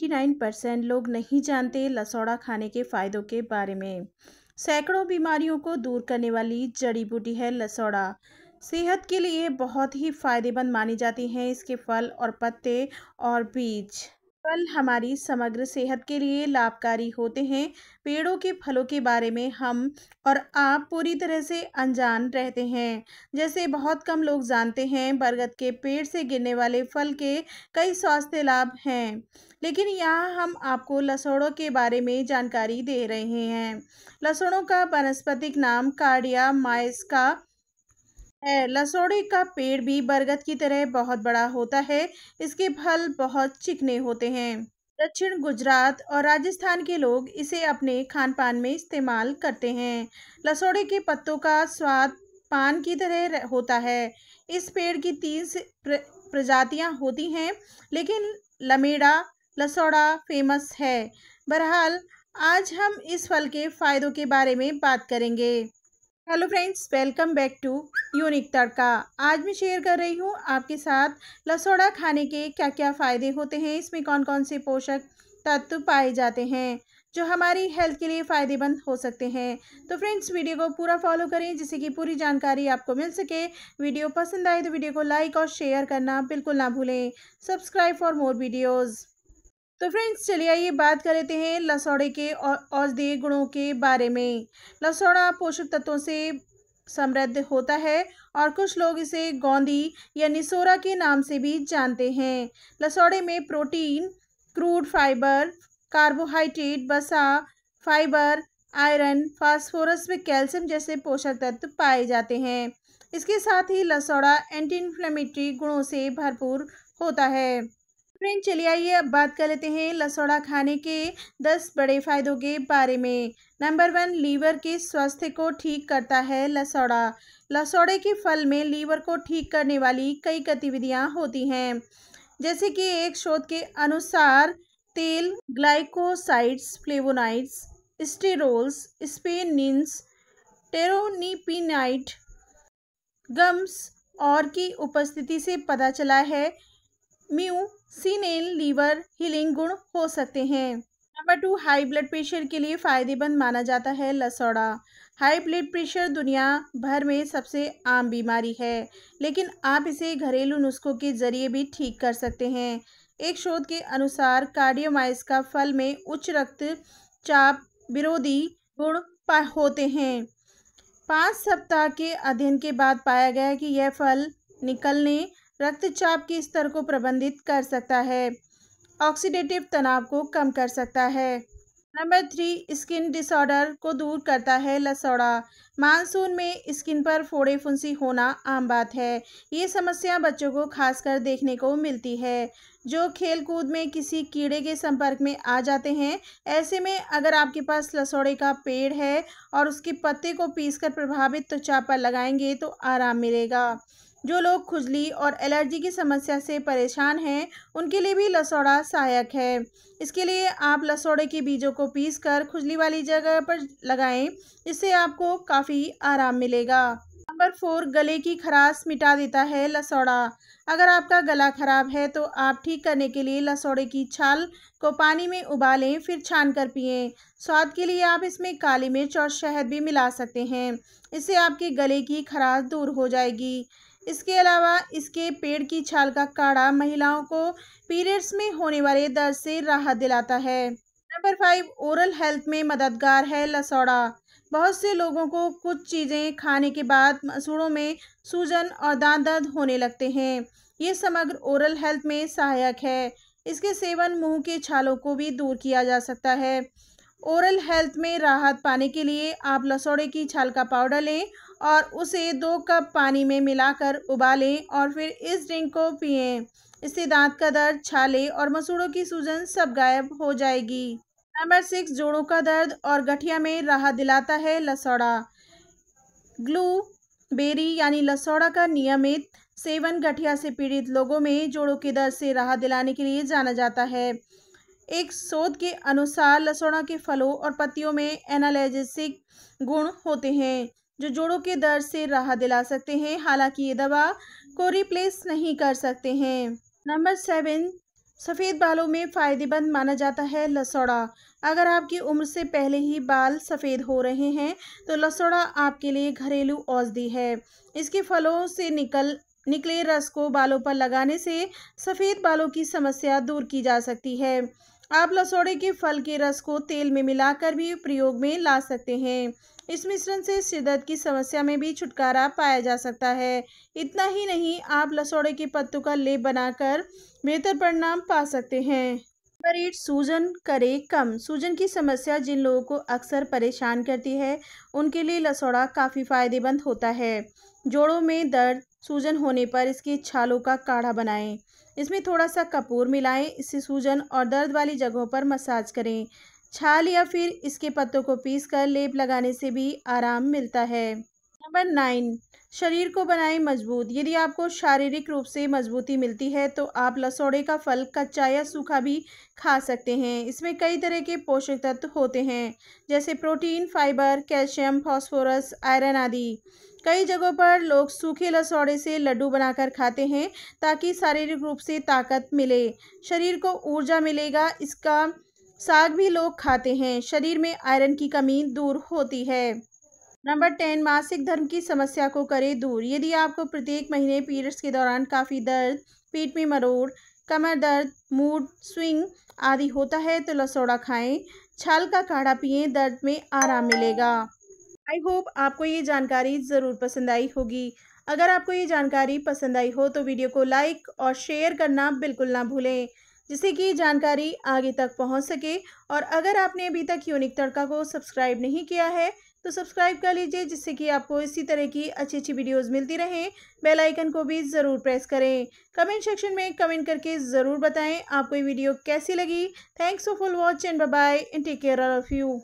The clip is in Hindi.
99 परसेंट लोग नहीं जानते लसौड़ा खाने के फ़ायदों के बारे में सैकड़ों बीमारियों को दूर करने वाली जड़ी बूटी है लसौड़ा सेहत के लिए बहुत ही फ़ायदेमंद मानी जाती हैं इसके फल और पत्ते और बीज फल हमारी समग्र सेहत के लिए लाभकारी होते हैं पेड़ों के फलों के बारे में हम और आप पूरी तरह से अनजान रहते हैं जैसे बहुत कम लोग जानते हैं बरगद के पेड़ से गिरने वाले फल के कई स्वास्थ्य लाभ हैं लेकिन यहाँ हम आपको लसोड़ों के बारे में जानकारी दे रहे हैं लसोड़ों का वनस्पतिक नाम कार्डिया माइस का है लसोड़े का पेड़ भी बरगद की तरह बहुत बड़ा होता है इसके फल बहुत चिकने होते हैं दक्षिण गुजरात और राजस्थान के लोग इसे अपने खान पान में इस्तेमाल करते हैं लसोड़े के पत्तों का स्वाद पान की तरह होता है इस पेड़ की तीन प्र, प्रजातियां होती हैं लेकिन लमेड़ा लसोड़ा फेमस है बहरहाल आज हम इस फल के फ़ायदों के बारे में बात करेंगे hello friends welcome back to unique Tadka आज मैं शेयर कर रही हूँ आपके साथ लसोड़ा खाने के क्या क्या फ़ायदे होते हैं इसमें कौन कौन से पोषक तत्व पाए जाते हैं जो हमारी हेल्थ के लिए फ़ायदेमंद हो सकते हैं तो फ्रेंड्स वीडियो को पूरा फॉलो करें जिससे कि पूरी जानकारी आपको मिल सके वीडियो पसंद आए तो वीडियो को लाइक और शेयर करना बिल्कुल ना भूलें सब्सक्राइब फॉर मोर वीडियोज़ तो फ्रेंड्स चलिए आइए बात कर लेते हैं लसौड़े के औषधीय गुणों के बारे में लसौड़ा पोषक तत्वों से समृद्ध होता है और कुछ लोग इसे गोंदी या निसोरा के नाम से भी जानते हैं लसौड़े में प्रोटीन क्रूड फाइबर कार्बोहाइड्रेट बसा फाइबर आयरन फास्फोरस व कैल्शियम जैसे पोषक तत्व पाए जाते हैं इसके साथ ही लसौड़ा एंटी इन्फ्लेमेटरी गुणों से भरपूर होता है फ्रेंड चलिए आइए अब बात कर लेते हैं लसौड़ा खाने के दस बड़े फायदों के बारे में नंबर वन लीवर के स्वास्थ्य को ठीक करता है लसौड़ा लसौड़े के फल में लीवर को ठीक करने वाली कई गतिविधियाँ होती हैं जैसे कि एक शोध के अनुसार तेल ग्लाइकोसाइड्स फ्लेवोनाइड्स स्टेरोल्स स्पेनिन्स टेरोनिपिनाइट गम्स और की उपस्थिति से पता चला है म्यू सीनेल लीवर हीलिंग गुण हो सकते हैं number two high blood pressure के लिए फ़ायदेमंद माना जाता है लसौड़ा हाई ब्लड प्रेशर दुनिया भर में सबसे आम बीमारी है लेकिन आप इसे घरेलू नुस्खों के ज़रिए भी ठीक कर सकते हैं एक शोध के अनुसार कार्डियोमाइस का फल में उच्च रक्त चाप विरोधी गुण होते हैं पाँच सप्ताह के अध्ययन के बाद पाया गया कि यह फल निकलने रक्तचाप के स्तर को प्रबंधित कर सकता है ऑक्सीडेटिव तनाव को कम कर सकता है नंबर थ्री स्किन डिसऑर्डर को दूर करता है लसौड़ा मानसून में स्किन पर फोड़े फुंसी होना आम बात है ये समस्या बच्चों को खासकर देखने को मिलती है जो खेल कूद में किसी कीड़े के संपर्क में आ जाते हैं ऐसे में अगर आपके पास लसौड़े का पेड़ है और उसके पत्ते को पीसकर प्रभावित त्वचा पर लगाएंगे तो आराम मिलेगा जो लोग खुजली और एलर्जी की समस्या से परेशान हैं उनके लिए भी लसौड़ा सहायक है इसके लिए आप लसौड़े के बीजों को पीस कर खुजली वाली जगह पर लगाएं इससे आपको काफ़ी आराम मिलेगा नंबर फोर गले की खराश मिटा देता है लसौड़ा अगर आपका गला खराब है तो आप ठीक करने के लिए लसौड़े की छाल को पानी में उबालें फिर छान कर पिएं स्वाद के लिए आप इसमें काली मिर्च और शहद भी मिला सकते हैं इससे आपके गले की खराश दूर हो जाएगी इसके अलावा इसके पेड़ की छाल का काढ़ा महिलाओं को पीरियड्स में होने वाले दर्द से राहत दिलाता है नंबर फाइव ओरल हेल्थ में मददगार है लसौड़ा बहुत से लोगों को कुछ चीज़ें खाने के बाद मसूड़ों में सूजन और दांत दर्द होने लगते हैं ये समग्र ओरल हेल्थ में सहायक है इसके सेवन मुंह के छालों को भी दूर किया जा सकता है ओरल हेल्थ में राहत पाने के लिए आप लसौड़े की छाल का पाउडर लें और उसे दो कप पानी में मिलाकर उबालें और फिर इस ड्रिंक को पिएं इससे दांत का दर्द छाले और मसूड़ों की सूजन सब गायब हो जाएगी नंबर सिक्स जोड़ों का दर्द और गठिया में राहत दिलाता है लसौड़ा ग्लू बेरी यानी लसौड़ा का नियमित सेवन गठिया से पीड़ित लोगों में जोड़ों के दर्द से राहत दिलाने के लिए जाना जाता है एक शोध के अनुसार लसौड़ा के फलों और पत्तियों में एनालैजिक गुण होते हैं जो जोड़ों के दर्द से राहत दिला सकते हैं हालांकि ये दवा को रिप्लेस नहीं कर सकते हैं नंबर सेवन सफ़ेद बालों में फ़ायदेमंद माना जाता है लसौड़ा अगर आपकी उम्र से पहले ही बाल सफ़ेद हो रहे हैं तो लसौड़ा आपके लिए घरेलू औषधि है इसके फलों से निकल निकले रस को बालों पर लगाने से सफ़ेद बालों की समस्या दूर की जा सकती है आप लसौड़े के फल के रस को तेल में मिलाकर भी प्रयोग में ला सकते हैं इस मिश्रण से सिरदर्द की समस्या में भी छुटकारा पाया जा सकता है इतना ही नहीं आप लसौड़े के पत्तों का लेप बनाकर बेहतर परिणाम पा सकते हैं नंबर एट सूजन करे कम सूजन की समस्या जिन लोगों को अक्सर परेशान करती है उनके लिए लसौड़ा काफ़ी फायदेमंद होता है जोड़ों में दर्द सूजन होने पर इसकी छालों का काढ़ा बनाएं इसमें थोड़ा सा कपूर मिलाएं इससे सूजन और दर्द वाली जगहों पर मसाज करें छाल या फिर इसके पत्तों को पीस कर लेप लगाने से भी आराम मिलता है नंबर नाइन शरीर को बनाएं मजबूत यदि आपको शारीरिक रूप से मजबूती मिलती है तो आप लसौड़े का फल कच्चा या सूखा भी खा सकते हैं इसमें कई तरह के पोषक तत्व होते हैं जैसे protein fibre calcium phosphorus iron आदि कई जगहों पर लोग सूखे लसौड़े से लड्डू बनाकर खाते हैं ताकि शारीरिक रूप से ताकत मिले शरीर को ऊर्जा मिलेगा इसका साग भी लोग खाते हैं शरीर में आयरन की कमी दूर होती है नंबर टेन मासिक धर्म की समस्या को करें दूर यदि आपको प्रत्येक महीने पीरियड्स के दौरान काफ़ी दर्द पीठ में मरोड़ कमर दर्द मूड स्विंग आदि होता है तो लसोड़ा खाएं छाल का काढ़ा पिएं दर्द में आराम मिलेगा आई होप आपको ये जानकारी ज़रूर पसंद आई होगी अगर आपको ये जानकारी पसंद आई हो तो वीडियो को लाइक और शेयर करना बिल्कुल ना भूलें जिससे कि जानकारी आगे तक पहुंच सके और अगर आपने अभी तक यूनिक तड़का को सब्सक्राइब नहीं किया है तो सब्सक्राइब कर लीजिए जिससे कि आपको इसी तरह की अच्छी अच्छी वीडियोस मिलती रहें बेल आइकन को भी ज़रूर प्रेस करें कमेंट सेक्शन में कमेंट करके ज़रूर बताएं आपको ये वीडियो कैसी लगी thanks for full watch and bye and take care of you